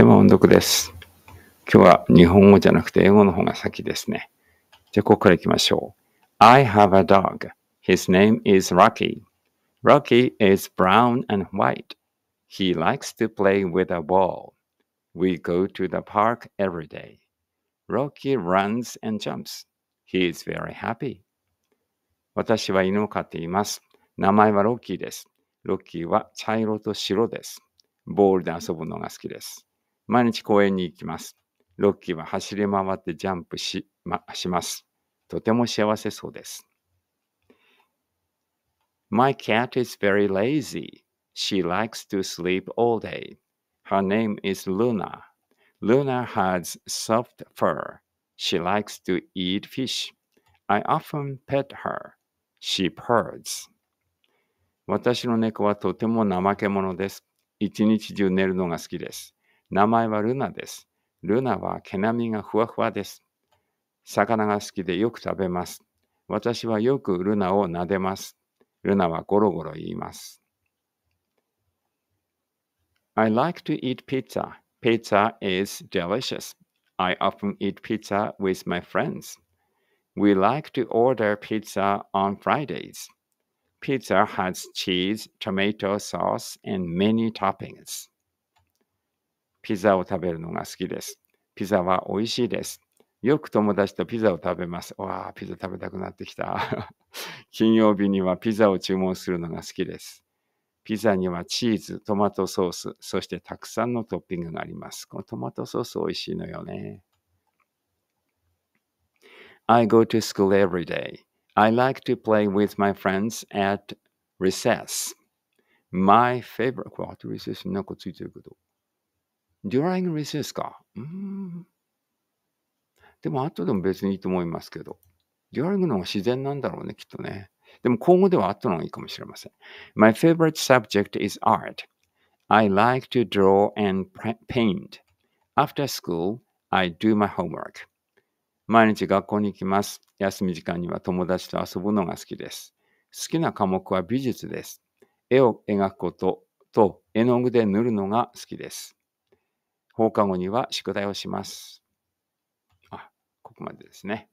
では音読です。今日は日本語じゃなくて英語の方が先ですね。じゃあ、ここから行きましょう。I have a dog. His name is Rocky. Rocky is brown and white. He likes to play with a ball. We go to the park every day. Rocky runs and jumps. He is very happy. 私は犬を飼っています。名前はロッキーです。ロッキーは茶色と白です。ボールで遊ぶのが好きです。毎日公園に行きます。ロッキーは走り回ってジャンプし,、ま、します。とても幸せそうです。My cat is very lazy. She likes to sleep all day. Her name is Luna. Luna has soft fur. She likes to eat fish. I often pet her. She purrs. 私の猫はとても怠け者です。一日中寝るのが好きです。名前はルナです。ルナは毛並みがふわふわです。魚が好きでよく食べます。私はよくルナを撫でます。ルナはゴロゴロ言います。I like to eat pizza. Pizza is delicious. I often eat pizza with my friends. We like to order pizza on Fridays. Pizza has cheese, tomato sauce, and many toppings. ピザを食べるのが好きです。ピザは美味しいです。よく友達とピザを食べます。わあ、ピザ食べたくなってきた。金曜日にはピザを注文するのが好きです。ピザにはチーズ、トマトソース、そしてたくさんのトッピングがあります。このトマトソース美味しいのよね。I go to school every day. I like to play with my friends at recess. My favorite. これ、あと recess なんかついてるけど。during recess か。うん。でも、後でも別にいいと思いますけど。during の方が自然なんだろうね、きっとね。でも、今後では後の方がいいかもしれません。My favorite subject is art. I like to draw and paint. After school, I do my homework. 毎日学校に行きます。休み時間には友達と遊ぶのが好きです。好きな科目は美術です。絵を描くことと絵の具で塗るのが好きです。放課後には宿題をします。あ、ここまでですね。